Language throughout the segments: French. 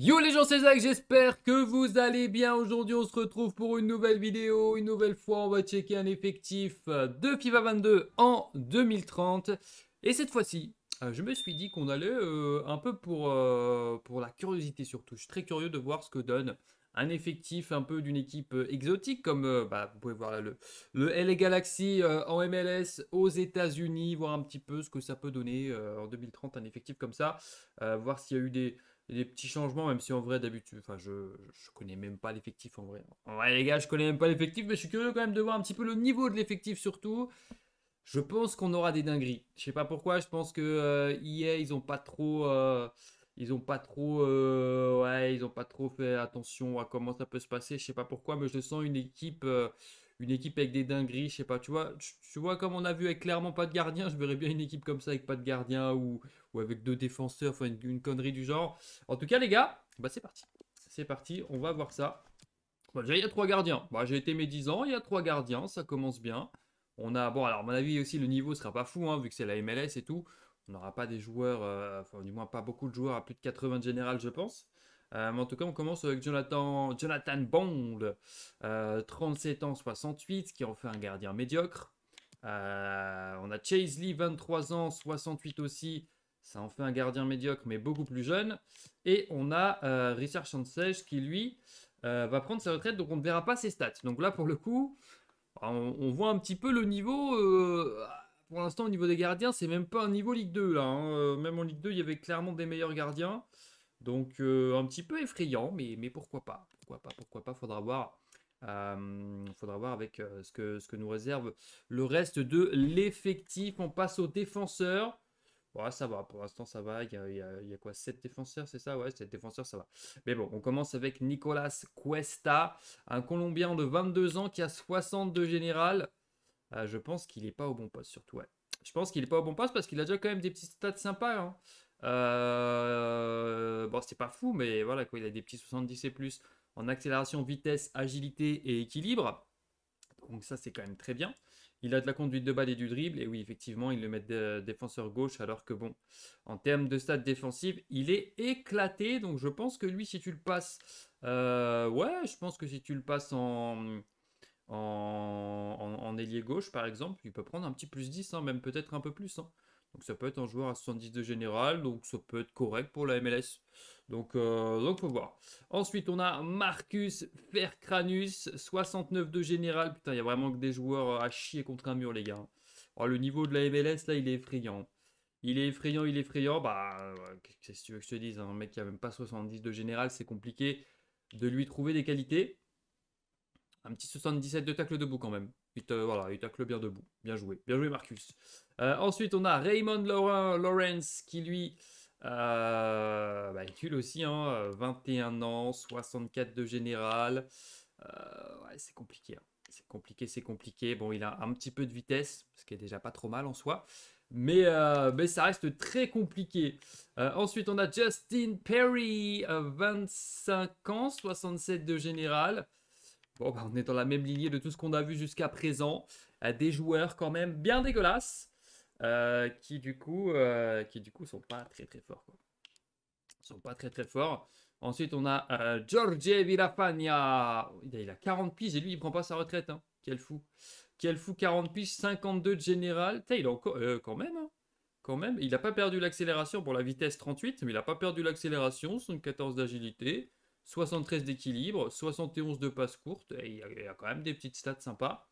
Yo les gens, c'est Zach, j'espère que vous allez bien. Aujourd'hui, on se retrouve pour une nouvelle vidéo. Une nouvelle fois, on va checker un effectif euh, de FIFA 22 en 2030. Et cette fois-ci, euh, je me suis dit qu'on allait euh, un peu pour, pour la curiosité surtout. Je suis très curieux de voir ce que donne un effectif un peu d'une équipe exotique, comme bah, vous pouvez voir le, LA Galaxy en MLS aux États-Unis, voir un petit peu ce que ça peut donner en 2030, un effectif comme ça, voir s'il y a eu des, des petits changements, même si en vrai d'habitude, enfin je, je connais même pas l'effectif en vrai. Ouais les gars, je connais même pas l'effectif, mais je suis curieux quand même de voir un petit peu le niveau de l'effectif surtout. Je pense qu'on aura des dingueries. Je sais pas pourquoi, je pense que euh, e ils ont pas trop, euh, ils ont pas trop, euh, ouais, ils ont pas trop fait attention à comment ça peut se passer. Je sais pas pourquoi, mais je sens une équipe euh, une équipe avec des dingueries, je sais pas, tu vois, tu, vois comme on a vu avec clairement pas de gardien, je verrais bien une équipe comme ça avec pas de gardien ou, ou avec deux défenseurs, enfin une, connerie du genre. En tout cas les gars, bah c'est parti, c'est parti, on va voir ça. Bon, bah, déjà il y a trois gardiens, bah, j'ai été mes ans, il y a trois gardiens, ça commence bien. On a, bon alors à mon avis aussi le niveau sera pas fou, hein, vu que c'est la MLS et tout, on n'aura pas des joueurs, euh, enfin du moins pas beaucoup de joueurs à plus de 80 de général je pense. Euh, en tout cas, on commence avec Jonathan, Jonathan Bond, 37 euh, ans, 68, qui en fait un gardien médiocre. Euh, on a Chase Lee, 23 ans, 68 aussi. Ça en fait un gardien médiocre, mais beaucoup plus jeune. Et on a Richard Sanchez qui, lui, va prendre sa retraite, donc on ne verra pas ses stats. Donc là, pour le coup, on, voit un petit peu le niveau pour l'instant, au niveau des gardiens, c'est même pas un niveau Ligue 2. Hein. Même en Ligue 2, il y avait clairement des meilleurs gardiens. Donc euh, un petit peu effrayant, mais, mais pourquoi pas Pourquoi pas Pourquoi pas Faudra voir. Euh, faudra voir avec euh, ce, que, ce que nous réserve le reste de l'effectif. On passe aux défenseurs. Ouais, ça va, pour l'instant ça va. Il y a, quoi 7 défenseurs, c'est ça Ouais, 7 défenseurs, ça va. Mais bon, on commence avec Nicolas Cuesta, un Colombien de 22 ans qui a 62 général. Ah, je pense qu'il n'est pas au bon poste, surtout. Ouais. Je pense qu'il n'est pas au bon poste parce qu'il a déjà quand même des petits stats sympas. Hein. Euh, bon, c'est pas fou, mais voilà, quoi, il a des petits 70 et plus en accélération, vitesse, agilité et équilibre. Donc ça, c'est quand même très bien. Il a de la conduite de balle et du dribble. Et oui, effectivement, ils le mettent défenseur gauche. Alors que bon, en termes de stade défensives, il est éclaté. Donc je pense que lui, si tu le passes... Euh, ouais, je pense que si tu le passes en... En, ailier gauche, par exemple, il peut prendre un petit plus 10, hein, même peut-être un peu plus. Hein. Donc ça peut être un joueur à 70 de général, donc ça peut être correct pour la MLS. Donc, il euh, faut voir. Ensuite, on a Marcus Fercranus, 69 de général. Putain, il n'y a vraiment que des joueurs euh, à chier contre un mur, les gars. Hein. Oh, le niveau de la MLS, là, il est effrayant. Il est effrayant, il est effrayant. Bah, qu'est-ce que tu veux que je te dise hein. Un mec qui n'a même pas 70 de général, c'est compliqué de lui trouver des qualités. Un petit 77 de tacle debout quand même. Il, voilà, il tacle bien debout. Bien joué. Bien joué, Marcus. Euh, ensuite, on a Raymond Lawrence qui, lui, euh, bah, aussi. Hein, 21 ans, 64 de général. Euh, ouais, c'est compliqué. Hein. C'est compliqué, c'est compliqué. Bon, il a un petit peu de vitesse, ce qui est déjà pas trop mal en soi. Mais, euh, ça reste très compliqué. ensuite, on a Justin Perry, 25 ans, 67 de général. Bon, bah, on est dans la même lignée de tout ce qu'on a vu jusqu'à présent. Euh, des joueurs quand même bien dégueulasses euh, qui du coup euh, qui du coup sont pas très très forts. Sont pas très très forts. Ensuite, on a George Giorgio Il a 40 piges et lui, il prend pas sa retraite. Hein. Quel fou. Quel fou, 40 piges, 52 de général. encore, quand même. Hein. Quand même. Il n'a pas perdu l'accélération pour la vitesse 38, mais il n'a pas perdu l'accélération. 14 d'agilité. 73 d'équilibre, 71 de passes courtes, et il y, a, quand même des petites stats sympas.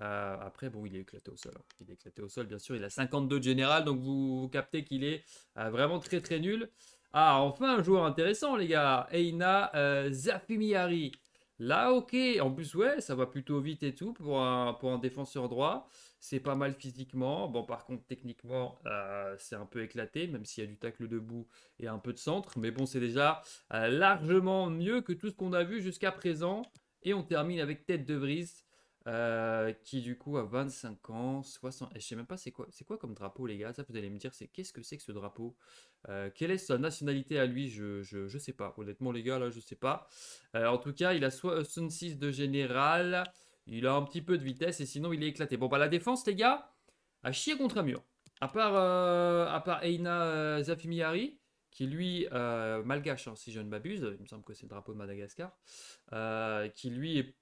Euh, après, bon, il est éclaté au sol. Hein. Il est éclaté au sol, bien sûr. Il a 52 de général, donc vous, vous captez qu'il est euh, vraiment très très nul. Ah, enfin, un joueur intéressant, les gars. Eina euh, Zafimiyari. Zafimiari. Là, ok. En plus, ouais, ça va plutôt vite et tout pour un, pour un défenseur droit. C'est pas mal physiquement. Bon, par contre, techniquement, euh, c'est un peu éclaté, même s'il y a du tacle debout et un peu de centre. Mais bon, c'est déjà euh, largement mieux que tout ce qu'on a vu jusqu'à présent. Et on termine avec Tête de brise. Euh, qui du coup a 25 ans, 60... Je sais même pas c'est quoi, c'est quoi comme drapeau les gars, ça vous allez me dire c'est qu'est-ce que c'est que ce drapeau euh, Quelle est sa nationalité à lui je, je, je, sais pas, honnêtement les gars là je sais pas. Euh, en tout cas il a 66 de général, il a un petit peu de vitesse et sinon il est éclaté. Bon bah la défense les gars, à chier contre un mur. À part, à part Eina Zafimiari, qui lui, malgache hein, si je ne m'abuse, il me semble que c'est le drapeau de Madagascar, qui lui est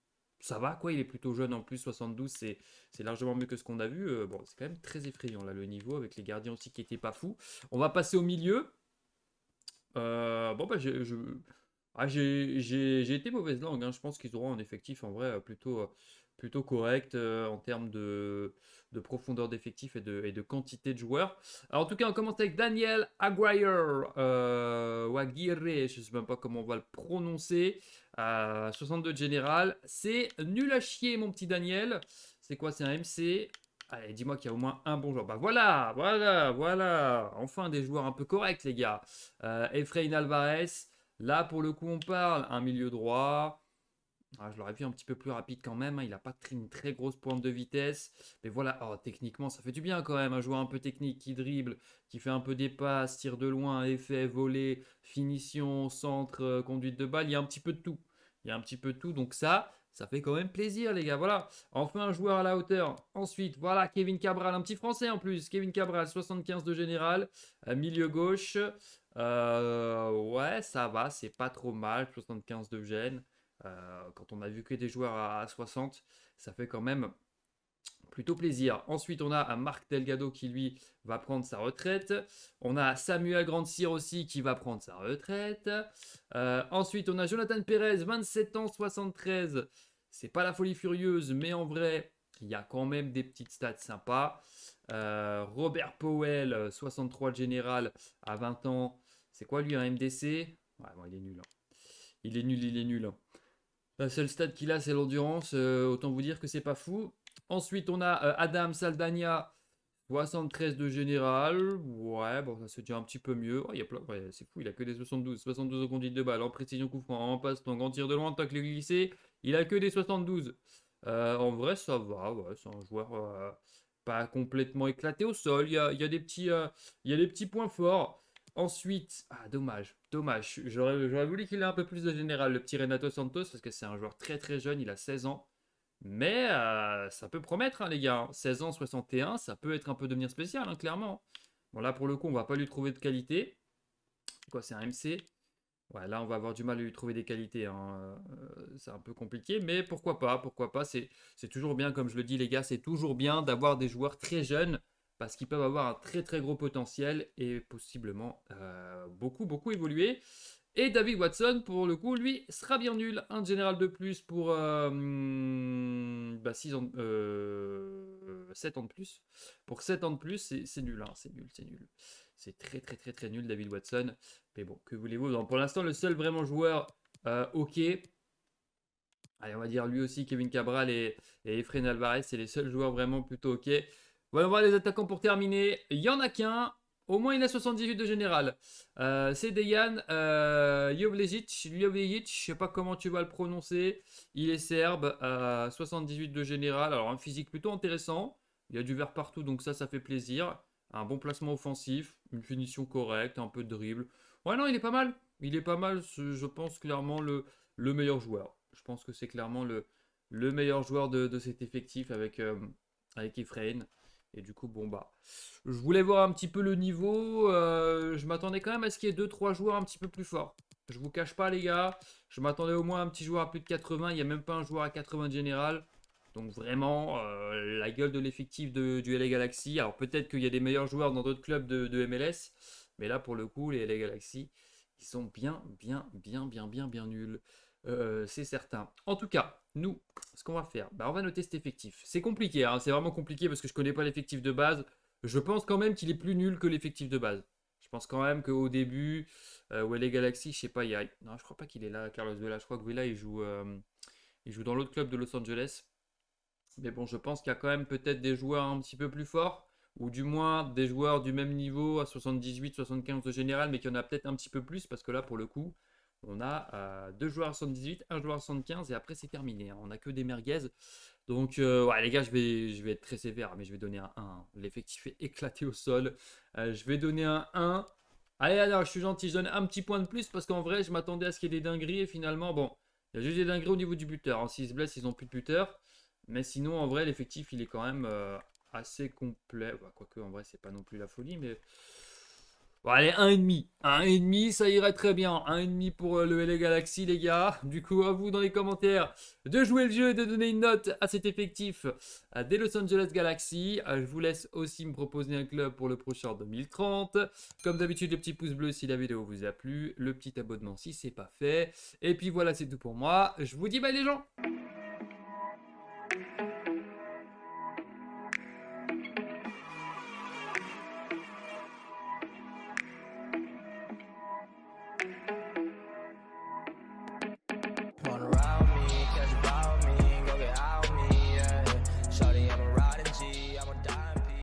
ça va, quoi. Il est plutôt jeune en plus, 72, c'est, c'est largement mieux que ce qu'on a vu. Euh, bon, c'est quand même très effrayant, là, le niveau, avec les gardiens aussi qui n'étaient pas fous. On va passer au milieu. Euh, bon, bah, j'ai, je... Ah, j'ai, été mauvaise langue. Hein. Je pense qu'ils auront un effectif, en vrai, euh, plutôt, plutôt correct en termes de, profondeur d'effectif et de, quantité de joueurs. en tout cas, on commence avec Daniel Aguirre, Aguirre, je ne sais même pas comment on va le prononcer. 62 de général. C'est nul à chier, mon petit Daniel. C'est quoi C'est un MC Allez, dis-moi qu'il y a au moins un bon joueur. Bah voilà, voilà, voilà. Enfin, des joueurs un peu corrects, les gars. Euh, Efrain Alvarez. Là, pour le coup, on parle. Un milieu droit. Ah, je l'aurais vu un petit peu plus rapide quand même. Hein. Il n'a pas une très grosse pointe de vitesse. Mais voilà, oh, techniquement, ça fait du bien quand même. Un hein, joueur un peu technique qui dribble, qui fait un peu des passes, tire de loin, effet, volé, finition, centre, euh, conduite de balle. Il y a un petit peu de tout. Il y a un petit peu de tout. Donc ça, ça fait quand même plaisir, les gars. Voilà. Enfin, un joueur à la hauteur. Ensuite, voilà, Kevin Cabral. Un petit Français en plus. Kevin Cabral, 75 de général. Euh, milieu gauche. Euh, ouais, ça va. C'est pas trop mal. 75 de gêne. Euh, quand on a vu que des joueurs à, 60, ça fait quand même plutôt plaisir. Ensuite, on a Marc Delgado qui lui va prendre sa retraite. On a Samuel Grandcir aussi qui va prendre sa retraite. Euh, ensuite, on a Jonathan Perez, 27 ans, 73. C'est pas la folie furieuse, mais en vrai, il y a quand même des petites stats sympas. Euh, Robert Powell, 63 général, à 20 ans. C'est quoi lui un MDC hein. Il est nul. Il est nul, il est nul seul stade qu'il a, c'est l'endurance. Euh, autant vous dire que c'est pas fou. Ensuite, on a euh, Adam Saldania. 73 de général, ouais, bon, ça se tient un petit peu mieux. c'est fou, il a que des 72. 72 au conduite de balle, en précision coup franc, en passe, en grand tir de loin, tant les glissés. Il a que des 72. Euh, en vrai, ça va, ouais, c'est un joueur pas complètement éclaté au sol. Il y a, des petits, il y a des petits points forts. Ensuite, ah dommage, dommage. J'aurais voulu qu'il ait un peu plus de général, le petit Renato Santos, parce que c'est un joueur très très jeune, il a 16 ans. Mais euh, ça peut promettre, hein, les gars. 16 hein. ans, 61, ça peut être un peu devenir spécial, hein, clairement. Bon, là, pour le coup, on va pas lui trouver de qualité. Quoi, c'est un MC Ouais, là, on va avoir du mal à lui trouver des qualités. Euh, c'est un peu compliqué, mais pourquoi pas Pourquoi pas C'est toujours bien, comme je le dis, les gars, c'est toujours bien d'avoir des joueurs très jeunes parce qu'ils peuvent avoir un très très gros potentiel et possiblement euh, beaucoup beaucoup évoluer. Et David Watson, pour le coup, lui, sera bien nul. Un général de plus pour 7 euh, hmm, bah, euh, ans de plus. Pour 7 ans de plus, c'est nul, hein. c'est nul, c'est nul. C'est très très très très nul, David Watson. Mais bon, que voulez-vous Pour l'instant, le seul vraiment joueur OK, allez, on va dire lui aussi, Kevin Cabral et, et Alvarez, c'est les seuls joueurs vraiment plutôt OK. Voilà, voir les attaquants pour terminer. Il y en a qu'un. Au moins, il a 78 de général. Euh, c'est Dejan euh, je ne sais pas comment tu vas le prononcer. Il est serbe, 78 euh, de général. Alors, un physique plutôt intéressant. Il y a du vert partout, donc ça, ça fait plaisir. Un bon placement offensif, une finition correcte, un peu de dribble. Ouais, non, il est pas mal. Il est pas mal, je pense, clairement, le, le meilleur joueur. Je pense que c'est clairement le, meilleur joueur de, cet effectif avec, euh, avec Efrain. Et du coup, bon, bah, je voulais voir un petit peu le niveau. Euh, je m'attendais quand même à ce qu'il y ait 2-3 joueurs un petit peu plus forts. Je vous cache pas, les gars. Je m'attendais au moins à un petit joueur à plus de 80. Il n'y a même pas un joueur à 80 de général. Donc vraiment, euh, la gueule de l'effectif du LA Galaxy. Alors peut-être qu'il y a des meilleurs joueurs dans d'autres clubs de, de, MLS. Mais là, pour le coup, les LA Galaxy, ils sont bien, bien, bien, bien, bien, bien nuls. Euh, c'est certain. En tout cas, nous, ce qu'on va faire, bah, on va noter cet effectif. C'est compliqué, hein. c'est vraiment compliqué parce que je ne connais pas l'effectif de base. Je pense quand même qu'il est plus nul que l'effectif de base. Je pense quand même qu'au début, où euh, est les Galaxy, je sais pas, il y a... Non, je crois pas qu'il est là, Carlos Vela. Je crois que Vela, il euh, il joue dans l'autre club de Los Angeles. Mais bon, je pense qu'il y a quand même peut-être des joueurs un petit peu plus forts, ou du moins des joueurs du même niveau à 78, 75 de général, mais qu'il y en a peut-être un petit peu plus, parce que là, pour le coup, on a euh, deux joueurs à 78, un joueur à 75 et après c'est terminé. Hein. On n'a que des merguez. Donc euh, ouais, les gars, je vais, je vais être très sévère, mais je vais donner un 1. L'effectif est éclaté au sol. Euh, je vais donner un 1. Allez, alors je suis gentil, je donne un petit point de plus parce qu'en vrai, je m'attendais à ce qu'il y ait des dingueries et finalement, bon, il y a juste des dingueries au niveau du buteur. En hein. S'ils se blessent, ils n'ont plus de buteur. Mais sinon, en vrai, l'effectif, il est quand même assez complet. Bah, quoique, en vrai, c'est pas non plus la folie, mais Bon, allez, 1,5. 1,5, ça irait très bien. 1,5 pour euh, le LA e Galaxy, les gars. Du coup, à vous dans les commentaires de jouer le jeu et de donner une note à cet effectif euh, des Los Angeles Galaxy. Euh, je vous laisse aussi me proposer un club pour le prochain 2030. Comme d'habitude, le petit pouce bleu si la vidéo vous a plu, le petit abonnement si c'est pas fait. Et puis voilà, c'est tout pour moi. Je vous dis bye les gens